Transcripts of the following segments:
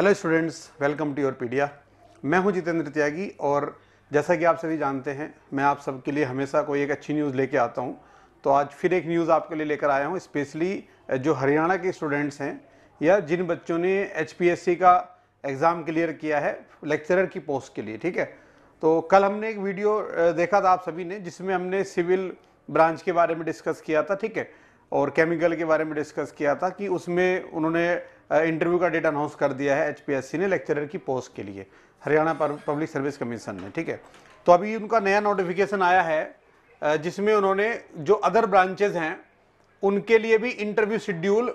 hello students welcome to your pedia मैं हूं जितेंद्र त्यागी और जैसा कि आप सभी जानते हैं मैं आप सबके लिए हमेशा कोई एक अच्छी न्यूज़ लेके आता हूं तो आज फिर एक न्यूज़ आपके लिए लेकर आया हूं स्पेशली जो हरियाणा के स्टूडेंट्स हैं या जिन बच्चों ने एच का एग्ज़ाम क्लियर किया है लेक्चरर की पोस्ट के लिए ठीक है तो कल हमने एक वीडियो देखा था आप सभी ने जिसमें हमने सिविल ब्रांच के बारे में डिस्कस किया था ठीक है और केमिकल के बारे में डिस्कस किया था कि उसमें उन्होंने इंटरव्यू का डेट अनाउंस कर दिया है एचपीएससी ने लेक्चरर की पोस्ट के लिए हरियाणा पब्लिक सर्विस कमीशन ने ठीक है तो अभी उनका नया नोटिफिकेशन आया है जिसमें उन्होंने जो अदर ब्रांचेज हैं उनके लिए भी इंटरव्यू शेड्यूल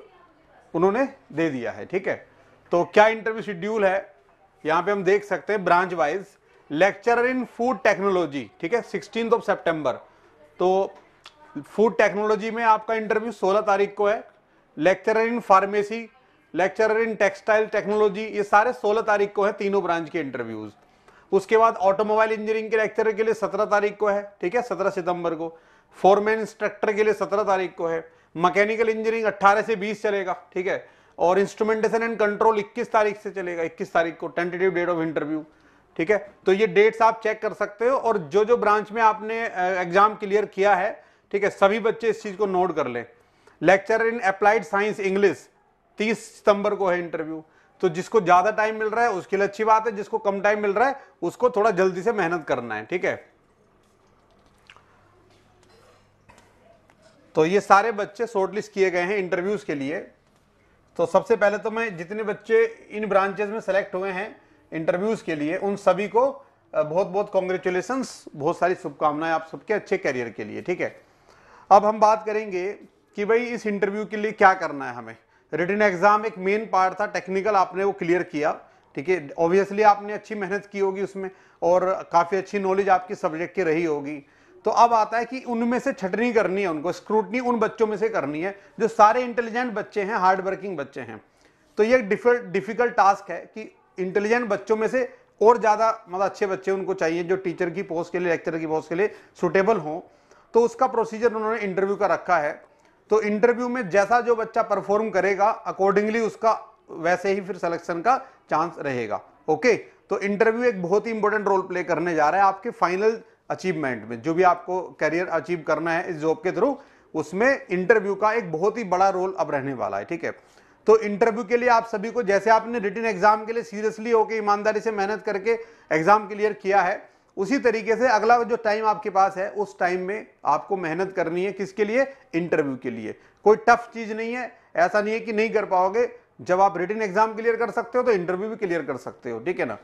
उन्होंने दे दिया है ठीक है तो क्या इंटरव्यू शेड्यूल है यहाँ पे हम देख सकते हैं branch wise lecturer in food technology ठीक है सिक्सटीन ऑफ सेप्टेम्बर तो फूड टेक्नोलॉजी में आपका इंटरव्यू सोलह तारीख को है lecturer in pharmacy lecturer in textile technology ये सारे 16 तारीख को है तीनों ब्रांच के इंटरव्यूज उसके बाद ऑटोमोबाइल इंजीनियरिंग के लेक्चरर के लिए 17 तारीख को है ठीक है 17 सितंबर को फोरमैन इंस्ट्रक्टर के लिए 17 तारीख को है मैकेनिकल इंजीनियरिंग 18 से 20 चलेगा ठीक है और इंस्ट्रूमेंटेशन एंड कंट्रोल 21 तारीख से चलेगा 21 तारीख को टेंटेटिव डेट ऑफ इंटरव्यू ठीक है तो ये डेट्स आप चेक कर सकते हो और जो जो ब्रांच में आपने एग्जाम क्लियर किया है ठीक है सभी बच्चे इस चीज़ को नोट कर लें lecture in applied science English तीस सितंबर को है इंटरव्यू तो जिसको ज़्यादा टाइम मिल रहा है उसके लिए अच्छी बात है जिसको कम टाइम मिल रहा है उसको थोड़ा जल्दी से मेहनत करना है ठीक है तो ये सारे बच्चे शॉर्टलिस्ट किए गए हैं इंटरव्यूज़ के लिए तो सबसे पहले तो मैं जितने बच्चे इन ब्रांचेज में सेलेक्ट हुए हैं इंटरव्यूज़ के लिए उन सभी को बहुत बहुत कॉन्ग्रेचुलेशन बहुत सारी शुभकामनाएं आप सबके अच्छे करियर के लिए ठीक है अब हम बात करेंगे कि भाई इस इंटरव्यू के लिए क्या करना है हमें रिटर्न एग्जाम एक मेन पार्ट था टेक्निकल आपने वो क्लियर किया ठीक है ऑब्वियसली आपने अच्छी मेहनत की होगी उसमें और काफ़ी अच्छी नॉलेज आपकी सब्जेक्ट की रही होगी तो अब आता है कि उनमें से छटनी करनी है उनको स्क्रूटनी उन बच्चों में से करनी है जो सारे इंटेलिजेंट बच्चे हैं हार्ड वर्किंग बच्चे हैं तो ये डिफिकल्ट टास्क है कि इंटेलिजेंट बच्चों में से और ज़्यादा मतलब अच्छे बच्चे उनको चाहिए जो टीचर की पोस्ट के लिए लेक्चर की पोस्ट के लिए सुटेबल हों तो उसका प्रोसीजर उन्होंने इंटरव्यू का रखा है तो इंटरव्यू में जैसा जो बच्चा परफॉर्म करेगा अकॉर्डिंगली उसका वैसे ही फिर सिलेक्शन का चांस रहेगा ओके तो इंटरव्यू एक बहुत ही इंपॉर्टेंट रोल प्ले करने जा रहा है आपके फाइनल अचीवमेंट में जो भी आपको करियर अचीव करना है इस जॉब के थ्रू उसमें इंटरव्यू का एक बहुत ही बड़ा रोल अब रहने वाला है ठीक है तो इंटरव्यू के लिए आप सभी को जैसे आपने रिटर्न एग्जाम के लिए सीरियसली होकर ईमानदारी से मेहनत करके एग्जाम क्लियर किया है उसी तरीके से अगला जो टाइम आपके पास है उस टाइम में आपको मेहनत करनी है किसके लिए इंटरव्यू के लिए कोई टफ चीज़ नहीं है ऐसा नहीं है कि नहीं कर पाओगे जब आप रिटर्न एग्जाम क्लियर कर सकते हो तो इंटरव्यू भी क्लियर कर सकते हो ठीक है ना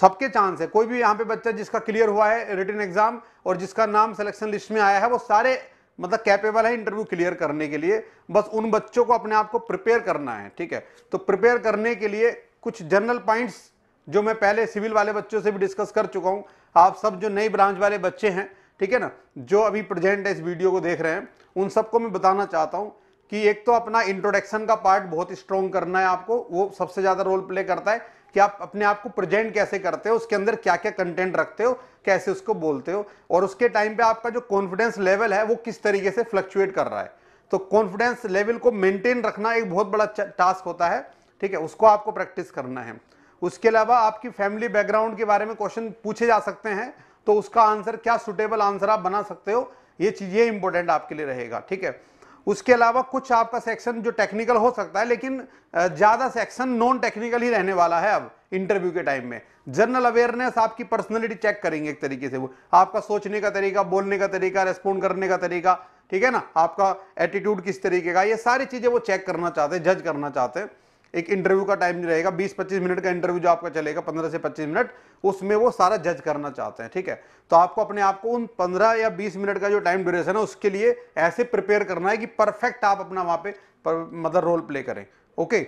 सबके चांस है कोई भी यहाँ पे बच्चा जिसका क्लियर हुआ है रिटर्न एग्जाम और जिसका नाम सिलेक्शन लिस्ट में आया है वो सारे मतलब कैपेबल है इंटरव्यू क्लियर करने के लिए बस उन बच्चों को अपने आप को प्रिपेयर करना है ठीक है तो प्रिपेयर करने के लिए कुछ जनरल पॉइंट्स जो मैं पहले सिविल वाले बच्चों से भी डिस्कस कर चुका हूँ आप सब जो नई ब्रांच वाले बच्चे हैं ठीक है ना जो अभी प्रेजेंट है इस वीडियो को देख रहे हैं उन सबको मैं बताना चाहता हूँ कि एक तो अपना इंट्रोडक्शन का पार्ट बहुत स्ट्रॉन्ग करना है आपको वो सबसे ज़्यादा रोल प्ले करता है कि आप अपने आप को प्रेजेंट कैसे करते हो उसके अंदर क्या क्या कंटेंट रखते हो कैसे उसको बोलते हो और उसके टाइम पे आपका जो कॉन्फिडेंस लेवल है वो किस तरीके से फ्लक्चुएट कर रहा है तो कॉन्फिडेंस लेवल को मेंटेन रखना एक बहुत बड़ा टास्क होता है ठीक है उसको आपको प्रैक्टिस करना है उसके अलावा आपकी फैमिली बैकग्राउंड के बारे में क्वेश्चन पूछे जा सकते हैं तो उसका आंसर क्या सुटेबल आंसर आप बना सकते हो ये चीज़ ये इंपॉर्टेंट आपके लिए रहेगा ठीक है उसके अलावा कुछ आपका सेक्शन जो टेक्निकल हो सकता है लेकिन ज़्यादा सेक्शन नॉन टेक्निकल ही रहने वाला है अब इंटरव्यू के टाइम में जनरल अवेयरनेस आपकी पर्सनैलिटी चेक करेंगे एक तरीके से वो आपका सोचने का तरीका बोलने का तरीका रेस्पॉन्ड करने का तरीका ठीक है ना आपका एटीट्यूड किस तरीके का ये सारी चीज़ें वो चेक करना चाहते हैं जज करना चाहते हैं एक इंटरव्यू का टाइम रहेगा 20-25 मिनट का इंटरव्यू जो आपका चलेगा 15 से 25 मिनट उसमें वो सारा जज करना चाहते हैं ठीक है तो आपको अपने आप को उन 15 या 20 मिनट का जो टाइम ड्यूरेशन है उसके लिए ऐसे प्रिपेयर करना है कि परफेक्ट आप अपना वहाँ पे पर, मतलब रोल प्ले करें ओके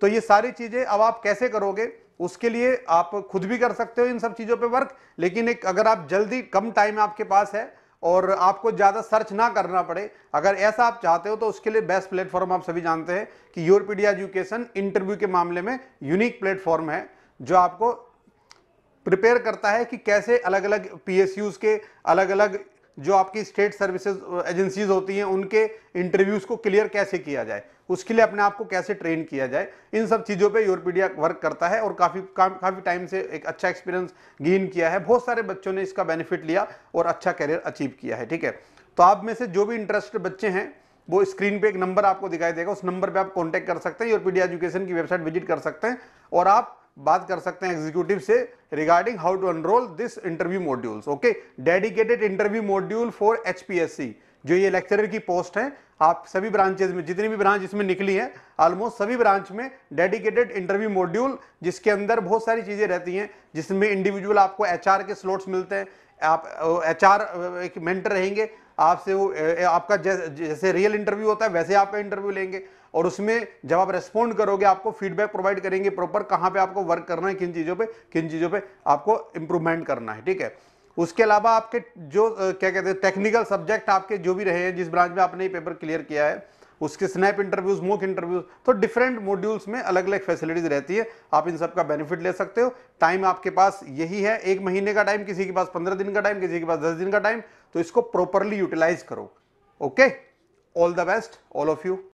तो ये सारी चीज़ें अब आप कैसे करोगे उसके लिए आप खुद भी कर सकते हो इन सब चीज़ों पर वर्क लेकिन एक अगर आप जल्दी कम टाइम आपके पास है और आपको ज़्यादा सर्च ना करना पड़े अगर ऐसा आप चाहते हो तो उसके लिए बेस्ट प्लेटफॉर्म आप सभी जानते हैं कि योरपीडिया एजुकेशन इंटरव्यू के मामले में यूनिक प्लेटफॉर्म है जो आपको प्रिपेयर करता है कि कैसे अलग अलग पी के अलग अलग जो आपकी स्टेट सर्विसेज एजेंसीज होती हैं उनके इंटरव्यूज़ को क्लियर कैसे किया जाए उसके लिए अपने आप को कैसे ट्रेन किया जाए इन सब चीज़ों पे यूरोपीडिया वर्क करता है और काफ़ी काफ़ी टाइम से एक अच्छा एक्सपीरियंस गेन किया है बहुत सारे बच्चों ने इसका बेनिफिट लिया और अच्छा करियर अचीव किया है ठीक है तो आप में से जो भी इंटरेस्टेड बच्चे हैं वो स्क्रीन पे एक नंबर आपको दिखाई देगा उस नंबर पे आप कांटेक्ट कर सकते हैं यूरपीडिया एजुकेशन की वेबसाइट विजिट कर सकते हैं और आप बात कर सकते हैं एग्जीक्यूटिव से regarding how to enroll this interview modules okay dedicated interview module for HPSC जो ये लेक्चरर की पोस्ट है आप सभी ब्रांचेज में जितनी भी ब्रांच इसमें निकली है ऑलमोस्ट सभी ब्रांच में डेडिकेटेड इंटरव्यू मॉड्यूल जिसके अंदर बहुत सारी चीज़ें रहती हैं जिसमें इंडिविजुअल आपको एचआर के स्लॉट्स मिलते हैं आप एचआर एक मेंटर रहेंगे आपसे वो आपका जैसे रियल इंटरव्यू होता है वैसे आपका इंटरव्यू लेंगे और उसमें जब आप रेस्पॉन्ड करोगे आपको फीडबैक प्रोवाइड करेंगे प्रॉपर कहाँ पे आपको वर्क करना है किन चीज़ों पे किन चीज़ों पे आपको इम्प्रूवमेंट करना है ठीक है उसके अलावा आपके जो क्या कहते हैं टेक्निकल सब्जेक्ट आपके जो भी रहे हैं जिस ब्रांच में आपने पेपर क्लियर किया है उसके स्नैप इंटरव्यूज मोक इंटरव्यूज तो डिफरेंट मॉड्यूल्स में अलग अलग फैसिलिटीज रहती है आप इन सब का बेनिफिट ले सकते हो टाइम आपके पास यही है एक महीने का टाइम किसी के पास पंद्रह दिन का टाइम किसी के पास दस दिन का टाइम तो इसको प्रॉपरली यूटिलाइज करो okay all the best all of you